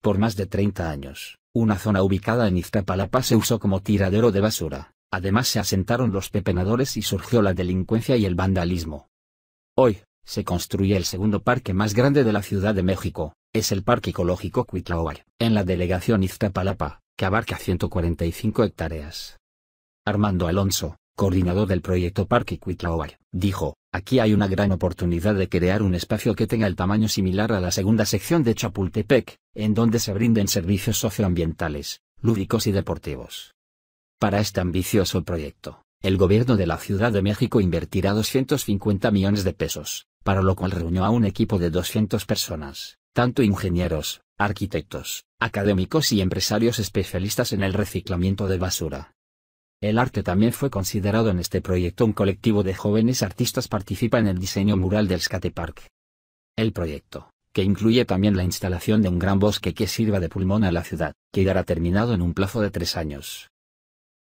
Por más de 30 años, una zona ubicada en Iztapalapa se usó como tiradero de basura. Además se asentaron los pepenadores y surgió la delincuencia y el vandalismo. Hoy, se construye el segundo parque más grande de la Ciudad de México, es el Parque Ecológico Cuitláhuac, en la delegación Iztapalapa, que abarca 145 hectáreas. Armando Alonso, coordinador del proyecto Parque Cuitlahuac, dijo, aquí hay una gran oportunidad de crear un espacio que tenga el tamaño similar a la segunda sección de Chapultepec, en donde se brinden servicios socioambientales, lúdicos y deportivos. Para este ambicioso proyecto, el gobierno de la Ciudad de México invertirá 250 millones de pesos, para lo cual reunió a un equipo de 200 personas, tanto ingenieros, arquitectos, académicos y empresarios especialistas en el reciclamiento de basura, el arte también fue considerado en este proyecto. Un colectivo de jóvenes artistas participa en el diseño mural del Skate Park. El proyecto, que incluye también la instalación de un gran bosque que sirva de pulmón a la ciudad, quedará terminado en un plazo de tres años.